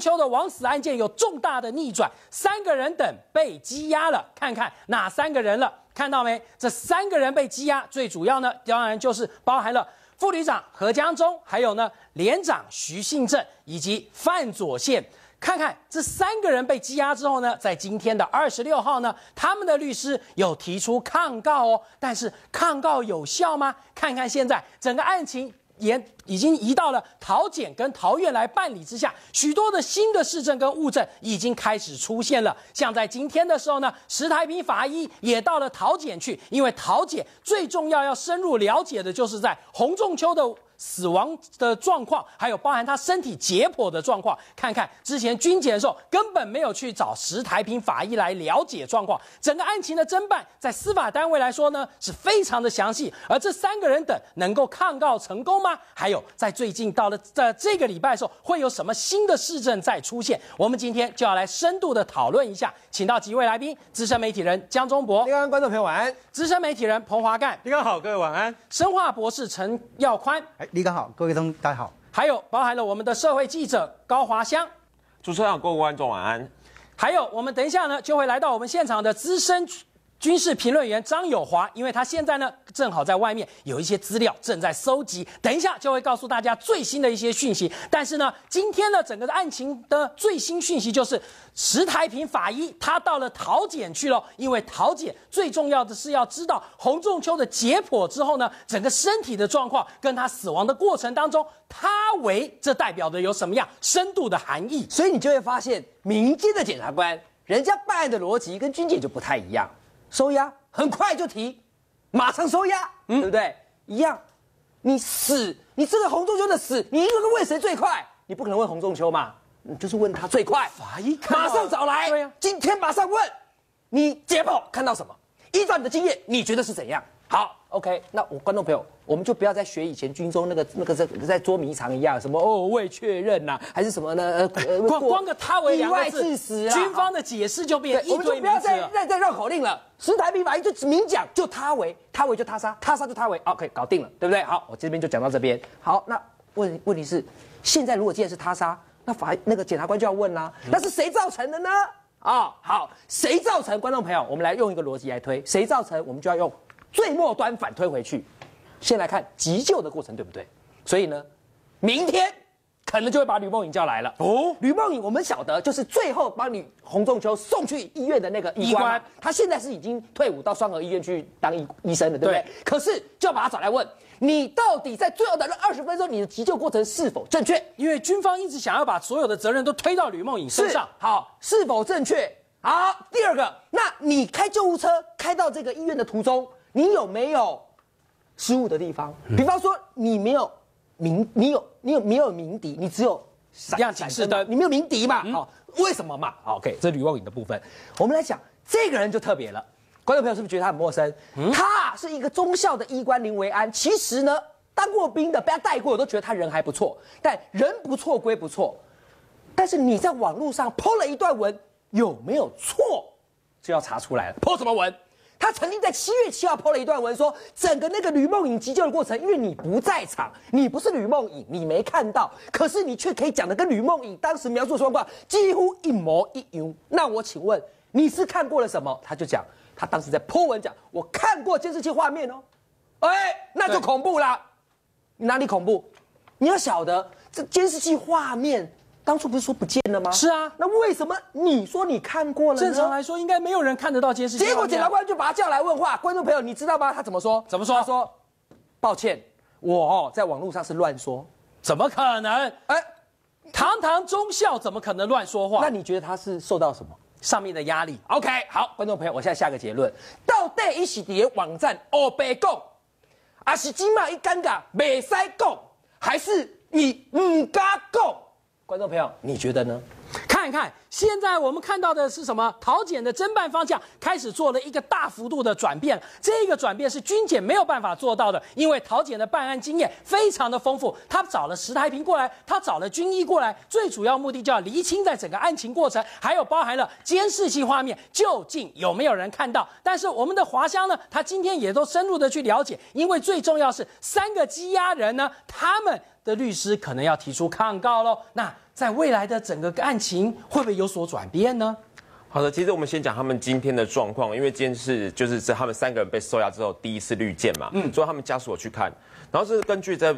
秋的枉死案件有重大的逆转，三个人等被羁押了。看看哪三个人了？看到没？这三个人被羁押，最主要呢，当然就是包含了副旅长何江忠，还有呢连长徐信正以及范左宪。看看这三个人被羁押之后呢，在今天的二十六号呢，他们的律师有提出抗告哦。但是抗告有效吗？看看现在整个案情。也已经移到了桃检跟桃院来办理之下，许多的新的市政跟物证已经开始出现了。像在今天的时候呢，石台平法医也到了桃检去，因为桃检最重要要深入了解的就是在洪仲秋的。死亡的状况，还有包含他身体解剖的状况，看看之前军检的时候根本没有去找石台平法医来了解状况。整个案情的侦办，在司法单位来说呢，是非常的详细。而这三个人等能够抗告成功吗？还有，在最近到了在这个礼拜的时候，会有什么新的事政再出现？我们今天就要来深度的讨论一下，请到几位来宾：资深媒体人江中博，刚刚观众朋友晚安；资深媒体人彭华干，你好，各位晚安；生化博士陈耀宽，哎。李刚好，各位同大家好，还有包含了我们的社会记者高华香，主持人好，各位观众晚安。还有我们等一下呢，就会来到我们现场的资深。军事评论员张友华，因为他现在呢正好在外面有一些资料正在搜集，等一下就会告诉大家最新的一些讯息。但是呢，今天呢整个的案情的最新讯息就是，石台平法医他到了桃检去了，因为桃检最重要的是要知道洪仲秋的解剖之后呢，整个身体的状况跟他死亡的过程当中，他为这代表的有什么样深度的含义？所以你就会发现，民间的检察官人家办案的逻辑跟军检就不太一样。收押很快就提，马上收押，对不对？一样，你死，你这个洪仲秋的死，你一个个问谁最快？你不可能问洪仲秋嘛，你就是问他最快。法医马上找来，对呀，今天马上问，你解剖看到什么？依照你的经验，你觉得是怎样？好，OK，那我观众朋友，我们就不要再学以前军中那个那个在在捉迷藏一样，什么哦未确认呐，还是什么呢？呃，光光个他为外事实、啊，军方的解释就变一堆了。我们就不要再再再绕口令了。十台兵法一就明讲，就他为他为就他杀，他杀就他为。OK，搞定了，对不对？好，我这边就讲到这边。好，那问问题是，现在如果既然是他杀，那法那个检察官就要问啦，那是谁造成的呢？啊，好，谁造成？观众朋友，我们来用一个逻辑来推，谁造成，我们就要用。最末端反推回去，先来看急救的过程，对不对？所以呢，明天可能就会把吕梦颖叫来了。哦，吕梦颖，我们晓得就是最后帮你洪仲秋送去医院的那个医官，他现在是已经退伍到双河医院去当医医生了，对不对？可是就要把他找来问，你到底在最后的那二十分钟，你的急救过程是否正确？因为军方一直想要把所有的责任都推到吕梦颖身上。好，是否正确？好，第二个，那你开救护车开到这个医院的途中。你有没有失误的地方？比方说，你没有鸣，你有，你有，你没有鸣笛，你只有闪。是的，你没有鸣笛嘛？哦，为什么嘛？OK，这是吕望影的部分。我们来讲，这个人就特别了。观众朋友是不是觉得他很陌生？他是一个忠孝的医官林维安。其实呢，当过兵的被他带过，我都觉得他人还不错。但人不错，归不错，但是你在网络上 PO 了一段文，有没有错，就要查出来了。PO 什么文？他曾经在七月七号抛了一段文，说整个那个吕梦影急救的过程，因为你不在场，你不是吕梦影，你没看到，可是你却可以讲的跟吕梦影当时描述的状况几乎一模一样。那我请问你是看过了什么？他就讲他当时在泼文讲，我看过监视器画面哦，哎，那就恐怖了，哪里恐怖？你要晓得这监视器画面。当初不是说不见了吗？是啊，那为什么你说你看过了？呢？正常来说应该没有人看得到这件事。结果检察官就把他叫来问话。观众朋友，你知道吗？他怎么说？怎么说？他说：“抱歉，我在网络上是乱说，怎么可能？哎，堂堂中校怎么可能乱说话？那你觉得他是受到什么上面的压力？OK，好，观众朋友，我现在下个结论：到底一起点网站哦被供，还是今嘛一尴尬未使讲，还是你唔敢讲？”观众朋友，你觉得呢？看一看，现在我们看到的是什么？桃检的侦办方向开始做了一个大幅度的转变。这个转变是军检没有办法做到的，因为桃检的办案经验非常的丰富。他找了石太平过来，他找了军医过来，最主要目的就要厘清在整个案情过程，还有包含了监视器画面究竟有没有人看到。但是我们的华湘呢，他今天也都深入的去了解，因为最重要是三个羁押人呢，他们。的律师可能要提出抗告喽，那在未来的整个案情会不会有所转变呢？好的，其实我们先讲他们今天的状况，因为今天是就是在他们三个人被收押之后第一次会见嘛，嗯，所以他们家属去看，然后是根据在。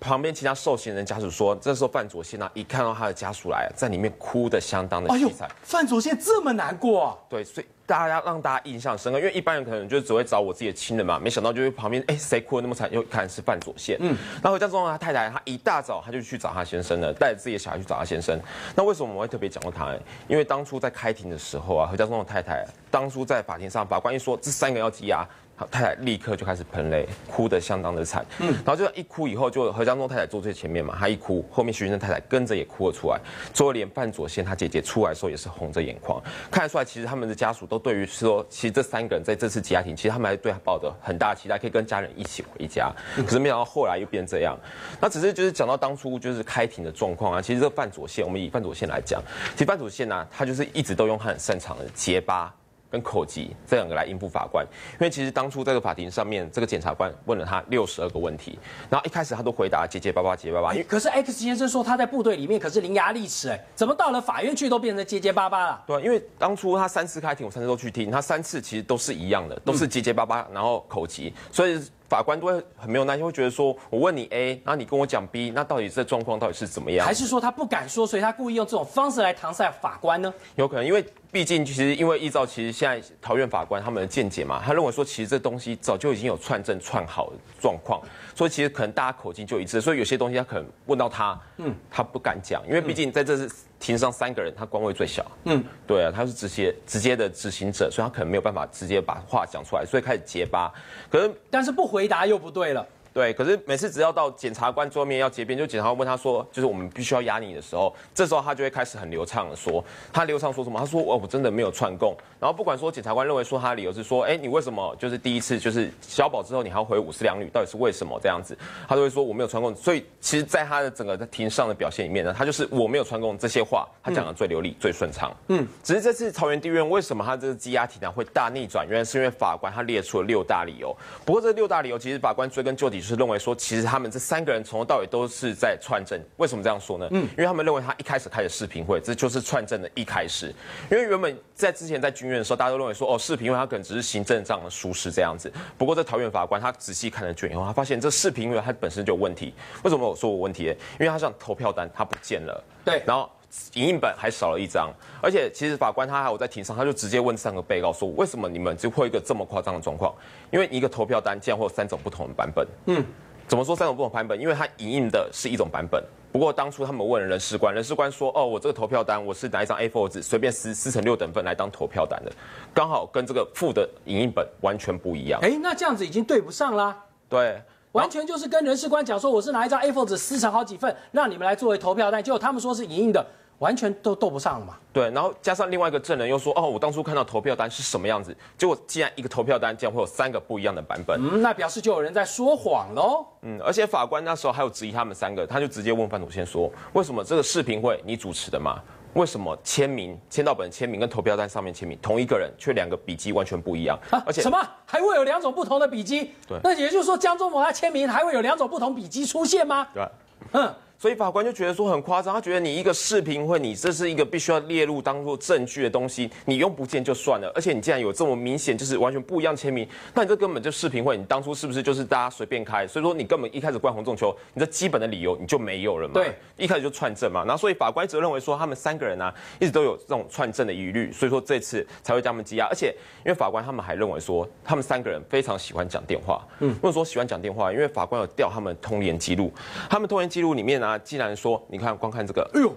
旁边其他受刑人家属说，这时候范佐线呢，一看到他的家属来，在里面哭的相当的凄惨。范佐线这么难过？对，所以大家让大家印象深刻，因为一般人可能就只会找我自己的亲人嘛，没想到就是旁边，哎，谁哭的那么惨？又看是范佐线。嗯，那何家后，他太太，他一大早他就去找他先生了，带着自己的小孩去找他先生。那为什么我会特别讲到他？因为当初在开庭的时候啊，何家忠的太太当初在法庭上，法官一说这三个要羁押。太太立刻就开始喷泪，哭得相当的惨。嗯，然后就一哭以后，就何江东太太坐最前面嘛，她一哭，后面徐云生太太跟着也哭了出来。最后连范佐宪他姐姐出来的时候也是红着眼眶，看得出来，其实他们的家属都对于说，其实这三个人在这次羁押庭，其实他们还对他抱着很大期待，可以跟家人一起回家。可是没想到后来又变这样。那只是就是讲到当初就是开庭的状况啊，其实这范佐宪，我们以范佐宪来讲，其实范佐宪呢，他就是一直都用他很擅长的结巴。跟口疾这两个来应付法官，因为其实当初在这个法庭上面，这个检察官问了他六十二个问题，然后一开始他都回答结结巴巴、结结巴巴。可是 X 先生说他在部队里面可是伶牙俐齿，哎，怎么到了法院去都变成结结巴巴了？对，因为当初他三次开庭，我三次都去听，他三次其实都是一样的，都是结结巴巴，然后口疾，所以。法官都会很没有耐心，会觉得说：“我问你 A，那你跟我讲 B，那到底这状况到底是怎么样？”还是说他不敢说，所以他故意用这种方式来搪塞法官呢？有可能，因为毕竟其实因为依造，其实现在桃园法官他们的见解嘛，他认为说其实这东西早就已经有串证串好的状况，所以其实可能大家口径就一致，所以有些东西他可能问到他，嗯，他不敢讲，因为毕竟在这是。庭上三个人，他官位最小，嗯，对啊，他是直接直接的执行者，所以他可能没有办法直接把话讲出来，所以开始结巴，可是但是不回答又不对了。对，可是每次只要到检察官桌面要结辩，就检察官问他说，就是我们必须要压你的时候，这时候他就会开始很流畅的说，他流畅说什么？他说：“哦，我真的没有串供。”然后不管说检察官认为说他的理由是说，哎，你为什么就是第一次就是消保之后你还要回五十两女，到底是为什么这样子？他都会说我没有串供。所以其实，在他的整个在庭上的表现里面呢，他就是我没有串供这些话，他讲的最流利、最顺畅。嗯，只是这次桃园地院为什么他这个羁押庭呢会大逆转？原来是因为法官他列出了六大理由。不过这六大理由其实法官追根究底。就是认为说，其实他们这三个人从头到尾都是在串证。为什么这样说呢？嗯，因为他们认为他一开始开的视频会，这就是串证的一开始。因为原本在之前在军院的时候，大家都认为说，哦，视频因为他可能只是行政上的疏失这样子。不过在桃园法官他仔细看了卷以后，他发现这视频会他本身就有问题。为什么我说我问题？因为，他像投票单他不见了。对，然后。影印本还少了一张，而且其实法官他还有在庭上，他就直接问三个被告说：为什么你们就会一个这么夸张的状况？因为一个投票单然会有三种不同的版本。嗯，怎么说三种不同版本？因为他影印的是一种版本，不过当初他们问人事官，人事官说：哦，我这个投票单我是拿一张 A4 纸随便撕撕成六等份来当投票单的，刚好跟这个副的影印本完全不一样。哎，那这样子已经对不上啦。对。完全就是跟人事官讲说，我是拿一张 iPhone 撕成好几份，让你们来作为投票单。结果他们说是莹莹的，完全都斗不上了嘛。对，然后加上另外一个证人又说，哦，我当初看到投票单是什么样子，结果既然一个投票单竟然会有三个不一样的版本，那表示就有人在说谎喽。嗯，而且法官那时候还有质疑他们三个，他就直接问范祖先说，为什么这个视频会你主持的嘛？为什么签名、签到本签名跟投票单上面签名同一个人，却两个笔迹完全不一样？啊，而且什么还会有两种不同的笔迹？对，那也就是说江中某他签名还会有两种不同笔迹出现吗？对，嗯。所以法官就觉得说很夸张，他觉得你一个视频会，你这是一个必须要列入当做证据的东西，你用不见就算了，而且你既然有这么明显就是完全不一样签名，那你这根本就视频会，你当初是不是就是大家随便开？所以说你根本一开始关红众筹，你这基本的理由你就没有了嘛。对，一开始就串证嘛。然后所以法官则认为说他们三个人呢一直都有这种串证的疑虑，所以说这次才会将他们羁押。而且因为法官他们还认为说他们三个人非常喜欢讲电话，嗯，或者说喜欢讲电话，因为法官有调他们通联记录，他们通联记录里面呢。那既然说，你看光看这个，哎呦，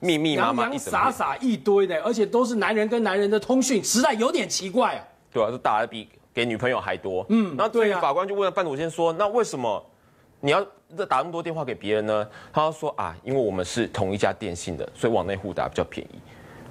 密密麻麻、傻傻一堆的，而且都是男人跟男人的通讯，实在有点奇怪啊。对啊，就打的比给女朋友还多。嗯，那对这法官就问了范祖先说：“那为什么你要在打那么多电话给别人呢？”他说：“啊，因为我们是同一家电信的，所以往内户打比较便宜。”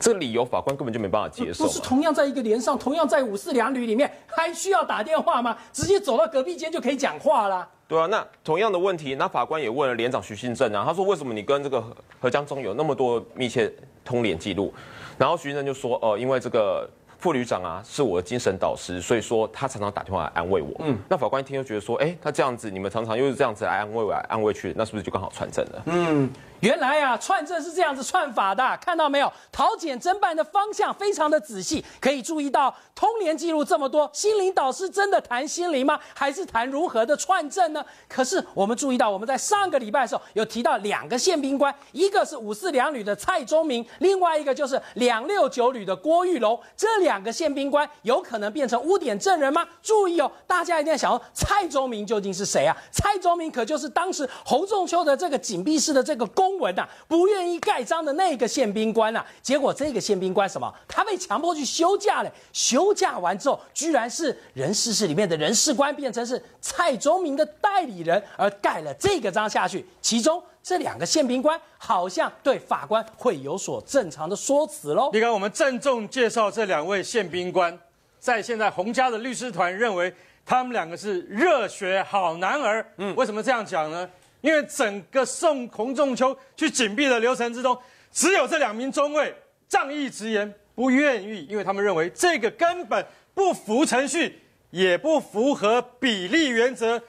这理由法官根本就没办法接受。不是同样在一个连上，同样在五四两旅里面，还需要打电话吗？直接走到隔壁间就可以讲话了。对啊，那同样的问题，那法官也问了连长徐新正啊，他说为什么你跟这个何江中有那么多密切通联记录？然后徐新正就说，呃，因为这个副旅长啊是我的精神导师，所以说他常常打电话来安慰我。嗯，那法官一听就觉得说，哎，他这样子，你们常常又是这样子来安慰来安慰去，那是不是就刚好传证了？嗯。原来啊，串证是这样子串法的，看到没有？桃检侦办的方向非常的仔细，可以注意到通联记录这么多。心灵导师真的谈心灵吗？还是谈如何的串证呢？可是我们注意到，我们在上个礼拜的时候有提到两个宪兵官，一个是五四两旅的蔡宗明，另外一个就是两六九旅的郭玉龙。这两个宪兵官有可能变成污点证人吗？注意哦，大家一定要想哦，蔡宗明究竟是谁啊？蔡宗明可就是当时洪仲秋的这个紧闭室的这个公。中文呐，不愿意盖章的那个宪兵官呐，结果这个宪兵官什么？他被强迫去休假嘞。休假完之后，居然是人事室里面的人事官变成是蔡宗明的代理人，而盖了这个章下去。其中这两个宪兵官好像对法官会有所正常的说辞喽。你看，我们郑重介绍这两位宪兵官，在现在洪家的律师团认为他们两个是热血好男儿。嗯，为什么这样讲呢？因为整个送洪仲秋去紧闭的流程之中，只有这两名中尉仗义执言，不愿意，因为他们认为这个根本不符程序，也不符合比例原则，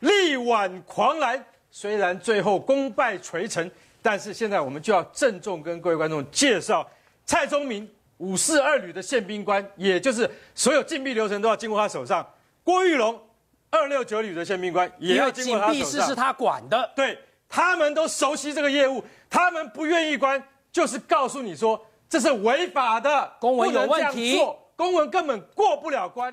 力挽狂澜。虽然最后功败垂成，但是现在我们就要郑重跟各位观众介绍，蔡宗明，五四二旅的宪兵官，也就是所有禁闭流程都要经过他手上，郭玉龙。二六九旅的宪兵官也要经过他手上，室是他管的，对他们都熟悉这个业务，他们不愿意关，就是告诉你说这是违法的，公文有问题，公文根本过不了关。